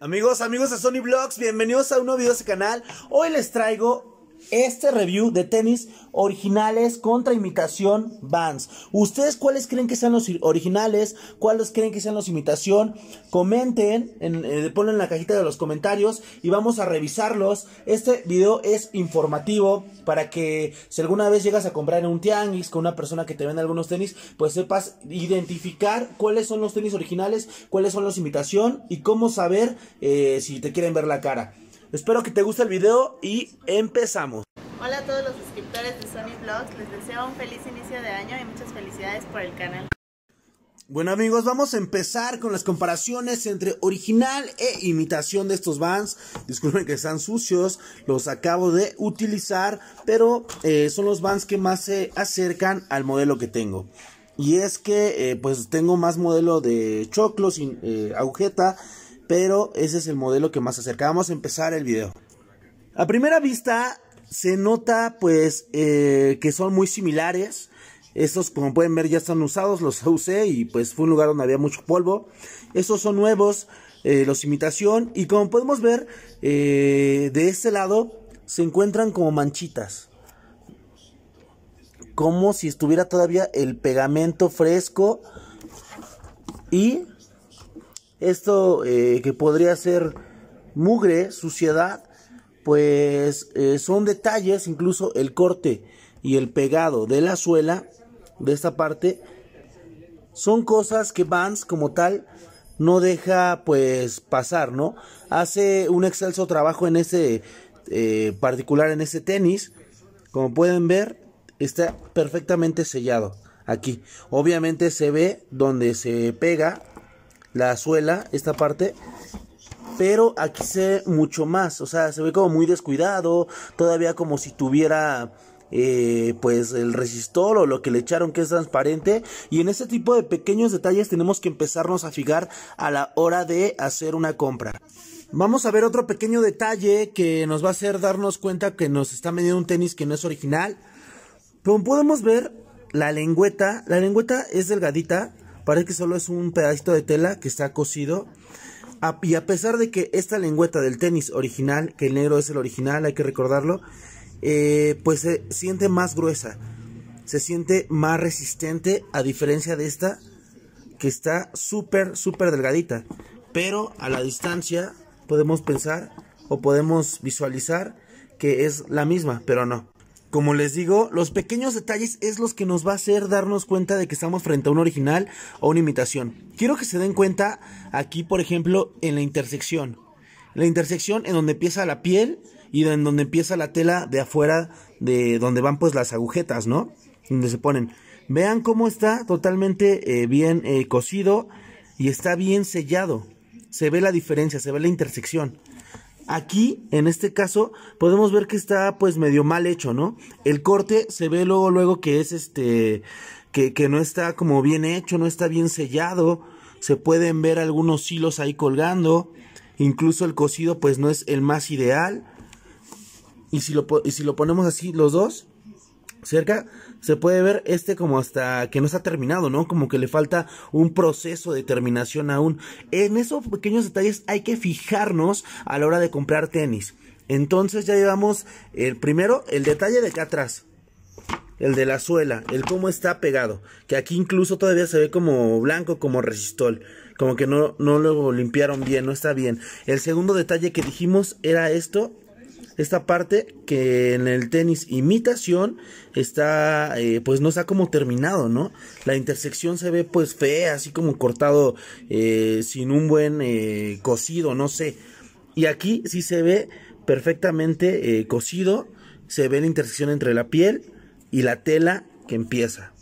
Amigos, amigos de Sony Vlogs, bienvenidos a un nuevo video de este canal. Hoy les traigo este review de tenis originales contra imitación Vans. ¿Ustedes cuáles creen que sean los originales? ¿Cuáles creen que sean los imitación? Comenten, en, eh, en la cajita de los comentarios y vamos a revisarlos. Este video es informativo para que si alguna vez llegas a comprar en un tianguis con una persona que te vende algunos tenis, pues sepas identificar cuáles son los tenis originales, cuáles son los imitación y cómo saber eh, si te quieren ver la cara. Espero que te guste el video y empezamos. Hola a todos los suscriptores de Sony Vlogs, les deseo un feliz inicio de año y muchas felicidades por el canal. Bueno amigos, vamos a empezar con las comparaciones entre original e imitación de estos Vans. Disculpen que están sucios, los acabo de utilizar, pero eh, son los Vans que más se acercan al modelo que tengo. Y es que eh, pues tengo más modelo de choclo sin eh, agujeta pero ese es el modelo que más acerca. Vamos a empezar el video. A primera vista se nota pues eh, que son muy similares. Estos como pueden ver ya están usados, los usé y pues fue un lugar donde había mucho polvo. Estos son nuevos, eh, los imitación y como podemos ver eh, de este lado se encuentran como manchitas. Como si estuviera todavía el pegamento fresco y esto eh, que podría ser mugre, suciedad, pues eh, son detalles, incluso el corte y el pegado de la suela, de esta parte, son cosas que Vans como tal no deja pues pasar, ¿no? Hace un excelso trabajo en ese eh, particular, en ese tenis. Como pueden ver, está perfectamente sellado aquí. Obviamente se ve donde se pega la suela, esta parte. Pero aquí se ve mucho más, o sea, se ve como muy descuidado, todavía como si tuviera eh, pues el resistor o lo que le echaron que es transparente y en este tipo de pequeños detalles tenemos que empezarnos a fijar a la hora de hacer una compra. Vamos a ver otro pequeño detalle que nos va a hacer darnos cuenta que nos está vendiendo un tenis que no es original. Como podemos ver, la lengüeta, la lengüeta es delgadita, Parece que solo es un pedacito de tela que está cosido. y a pesar de que esta lengüeta del tenis original, que el negro es el original, hay que recordarlo, eh, pues se siente más gruesa, se siente más resistente a diferencia de esta que está súper, súper delgadita. Pero a la distancia podemos pensar o podemos visualizar que es la misma, pero no. Como les digo, los pequeños detalles es los que nos va a hacer darnos cuenta de que estamos frente a un original o una imitación. Quiero que se den cuenta aquí, por ejemplo, en la intersección. La intersección en donde empieza la piel y en donde empieza la tela de afuera de donde van pues las agujetas, ¿no? Donde se ponen. Vean cómo está totalmente eh, bien eh, cosido y está bien sellado. Se ve la diferencia, se ve la intersección. Aquí, en este caso, podemos ver que está pues medio mal hecho, ¿no? El corte se ve luego, luego que es este, que, no está como bien hecho, no está bien sellado, se pueden ver algunos hilos ahí colgando, incluso el cosido pues no es el más ideal. Y si y si lo ponemos así los dos, cerca se puede ver este como hasta que no está terminado, ¿no? Como que le falta un proceso de terminación aún. En esos pequeños detalles hay que fijarnos a la hora de comprar tenis. Entonces ya llevamos el primero, el detalle de acá atrás. El de la suela, el cómo está pegado. Que aquí incluso todavía se ve como blanco, como resistol. Como que no, no lo limpiaron bien, no está bien. El segundo detalle que dijimos era esto esta parte que en el tenis imitación está, eh, pues no está como terminado, ¿no? La intersección se ve pues fea, así como cortado eh, sin un buen cosido, eh, cocido, no sé. Y aquí sí se ve perfectamente cocido, se ve la intersección entre la piel y la tela que empieza.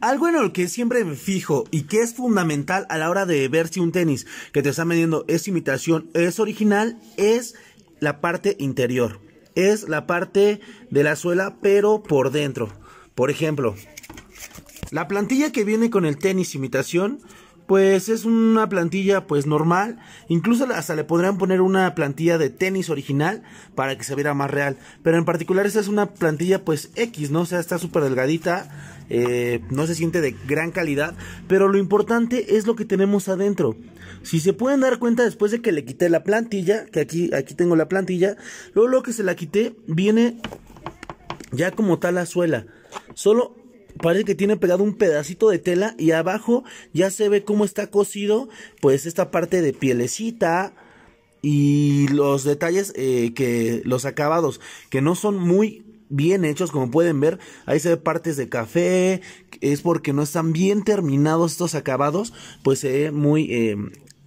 Algo en lo que siempre me fijo y que es fundamental a la hora de ver si un tenis que te están vendiendo es imitación, es original, es la parte interior. Es la parte de la suela, pero por dentro. Por ejemplo, la plantilla que viene con el tenis imitación pues es una plantilla pues normal, incluso hasta le podrían poner una plantilla de tenis original para que se viera más real, pero en particular esta es una plantilla pues X, ¿no? O sea, está súper delgadita, eh, no se siente de gran calidad, pero lo importante es lo que tenemos adentro. Si se pueden dar cuenta después de que le quité la plantilla, que aquí, aquí tengo la plantilla, luego lo que se la quité viene ya como tal la suela, solo parece que tiene pegado un pedacito de tela y abajo ya se ve cómo está cosido pues esta parte de pielecita y los detalles eh, que los acabados que no son muy bien hechos como pueden ver ahí se ve partes de café es porque no están bien terminados estos acabados pues se ve muy eh,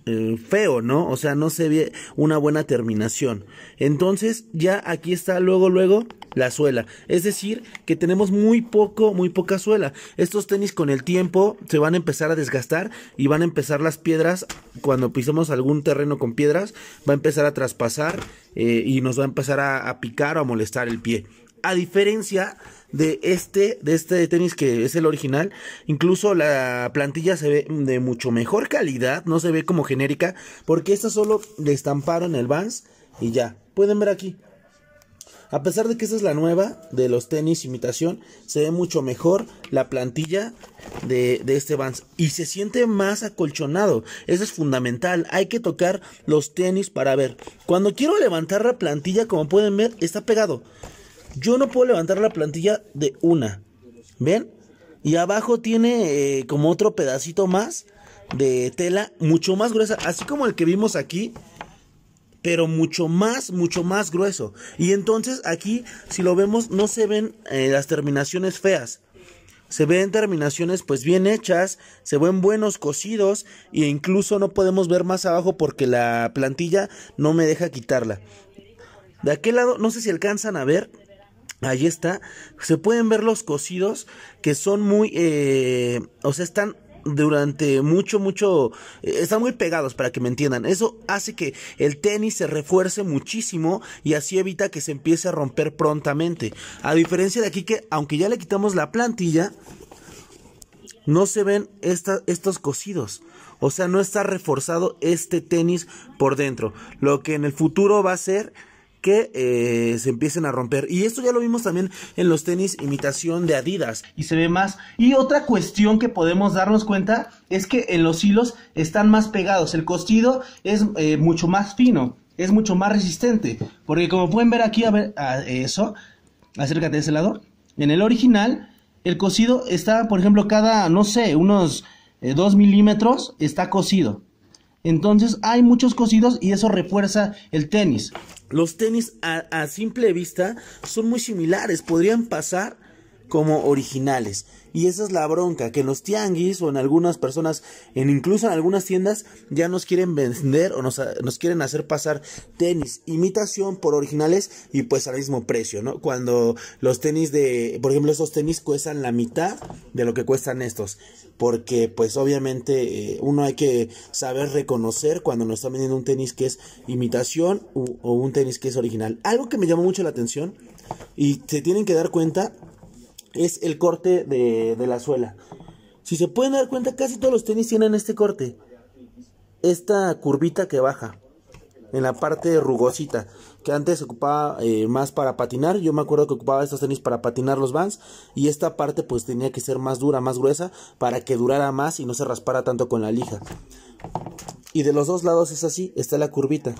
Mm, feo, ¿no? O sea, no se ve una buena terminación. Entonces, ya aquí está luego, luego la suela. Es decir, que tenemos muy poco, muy poca suela. Estos tenis con el tiempo se van a empezar a desgastar y van a empezar las piedras, cuando pisemos algún terreno con piedras, va a empezar a traspasar eh, y nos va a empezar a picar o a molestar el pie. A diferencia de este, de este tenis que es el original, incluso la plantilla se ve de mucho mejor calidad, no se ve como genérica, porque esta solo le estamparon el Vans y ya. Pueden ver aquí. A pesar de que esta es la nueva de los tenis imitación, se ve mucho mejor la plantilla de, de este Vans y se siente más acolchonado. Eso es fundamental. Hay que tocar los tenis para ver. Cuando quiero levantar la plantilla, como pueden ver, está pegado. Yo no puedo levantar la plantilla de una. ¿Ven? Y abajo tiene eh, como otro pedacito más de tela mucho más gruesa, así como el que vimos aquí, pero mucho más, mucho más grueso. Y entonces aquí, si lo vemos, no se ven eh, las terminaciones feas. Se ven terminaciones pues bien hechas, se ven buenos cosidos e incluso no podemos ver más abajo porque la plantilla no me deja quitarla. De aquel lado, no sé si alcanzan a ver, Ahí está. Se pueden ver los cosidos que son muy... Eh, o sea, están durante mucho, mucho... Eh, están muy pegados para que me entiendan. Eso hace que el tenis se refuerce muchísimo y así evita que se empiece a romper prontamente. A diferencia de aquí que, aunque ya le quitamos la plantilla, no se ven estos cosidos. O sea, no está reforzado este tenis por dentro. Lo que en el futuro va a ser que eh, se empiecen a romper. Y esto ya lo vimos también en los tenis imitación de Adidas. Y se ve más. Y otra cuestión que podemos darnos cuenta es que en eh, los hilos están más pegados. El costido es eh, mucho más fino, es mucho más resistente. Porque como pueden ver aquí, a ver, eso, acércate de ese lado. En el original, el cosido está, por ejemplo, cada, no sé, unos dos milímetros está cosido. Entonces hay muchos cosidos y eso refuerza el tenis. Los tenis a, a simple vista son muy similares, podrían pasar como originales. Y esa es la bronca, que en los tianguis o en algunas personas, en incluso en algunas tiendas, ya nos quieren vender o nos, quieren hacer pasar tenis, imitación por originales y pues al mismo precio, ¿no? Cuando los tenis de, por ejemplo, esos tenis cuestan la mitad de lo que cuestan estos, porque pues obviamente eh, uno hay que saber reconocer cuando nos están vendiendo un tenis que es imitación o, o un tenis que es original. Algo que me llamó mucho la atención y se tienen que dar cuenta es el corte de, la suela. Si se pueden dar cuenta, casi todos los tenis tienen este corte. Esta curvita que baja en la parte rugosita que antes ocupaba eh, más para patinar yo me acuerdo que ocupaba estos tenis para patinar los vans y esta parte pues tenía que ser más dura más gruesa para que durara más y no se raspara tanto con la lija y de los dos lados es así está la curvita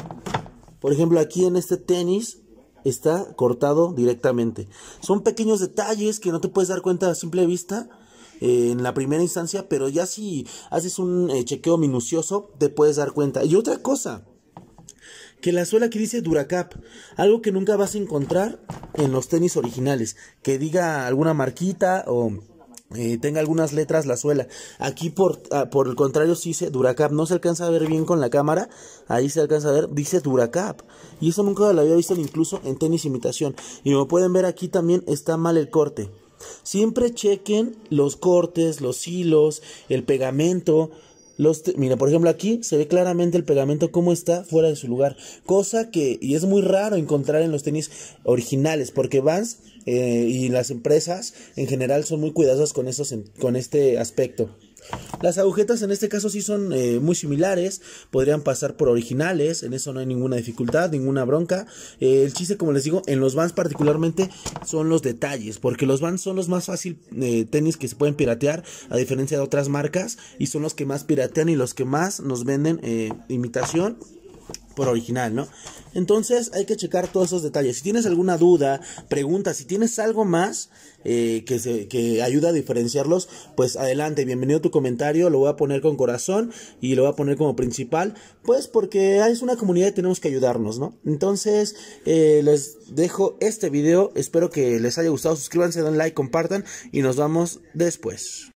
por ejemplo aquí en este tenis está cortado directamente. Son pequeños detalles que no te puedes dar cuenta a simple vista eh, en la primera instancia, pero ya si haces un eh, chequeo minucioso te puedes dar cuenta. Y otra cosa, que la suela que dice Duracap, algo que nunca vas a encontrar en los tenis originales, que diga alguna marquita o eh, tenga algunas letras la suela. Aquí ah, por, el contrario sí dice Duracap, no se alcanza a ver bien con la cámara, ahí se alcanza a ver, dice Duracap. Y eso nunca lo había visto incluso en tenis imitación. Y como pueden ver aquí también está mal el corte. Siempre chequen los cortes, los hilos, el pegamento, Mira, por ejemplo, aquí se ve claramente el pegamento como está fuera de su lugar. Cosa que y es muy raro encontrar en los tenis originales, porque Vans eh, y las empresas en general son muy cuidadosas con, esos, con este aspecto. Las agujetas en este caso sí son eh, muy similares, podrían pasar por originales, en eso no hay ninguna dificultad, ninguna bronca. Eh, el chiste, como les digo, en los vans particularmente son los detalles, porque los vans son los más fácil eh, tenis que se pueden piratear, a diferencia de otras marcas, y son los que más piratean y los que más nos venden imitación por original, ¿no? Entonces hay que checar todos esos detalles. Si tienes alguna duda, pregunta, si tienes algo más eh, que, que ayuda a diferenciarlos, pues adelante, bienvenido a tu comentario, lo voy a poner con corazón y lo voy a poner como principal, pues porque es una comunidad y tenemos que ayudarnos, ¿no? Entonces eh, les dejo este video, espero que les haya gustado, suscríbanse, den like, compartan y nos vamos después.